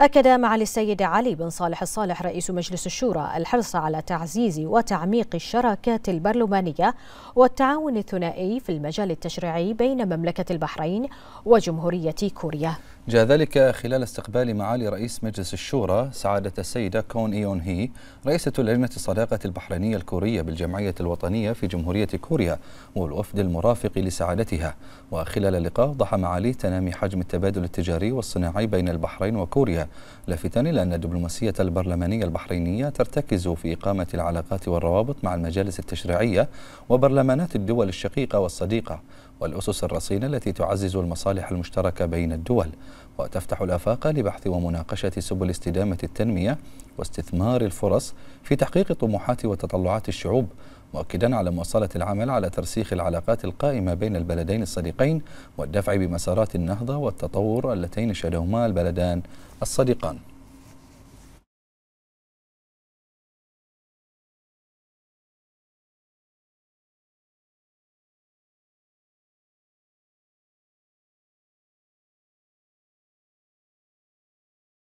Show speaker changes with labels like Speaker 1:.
Speaker 1: أكد معالي السيد علي بن صالح الصالح رئيس مجلس الشورى الحرص على تعزيز وتعميق الشراكات البرلمانية والتعاون الثنائي في المجال التشريعي بين مملكة البحرين وجمهورية كوريا
Speaker 2: جاء ذلك خلال استقبال معالي رئيس مجلس الشورى سعادة السيدة كون إيون هي رئيسة لجنة الصداقة البحرينية الكورية بالجمعية الوطنية في جمهورية كوريا والوفد المرافق لسعادتها وخلال اللقاء أوضح معالي تنامي حجم التبادل التجاري والصناعي بين البحرين وكوريا لافتا الى ان الدبلوماسية البرلمانية البحرينية ترتكز في إقامة العلاقات والروابط مع المجالس التشريعية وبرلمانات الدول الشقيقة والصديقة والأسس الرصينة التي تعزز المصالح المشتركة بين الدول وتفتح الآفاق لبحث ومناقشة سبل استدامة التنمية واستثمار الفرص في تحقيق طموحات وتطلعات الشعوب مؤكدا على مواصلة العمل على ترسيخ العلاقات القائمة بين البلدين الصديقين والدفع بمسارات النهضة والتطور اللتين
Speaker 1: شهدهما البلدان الصديقان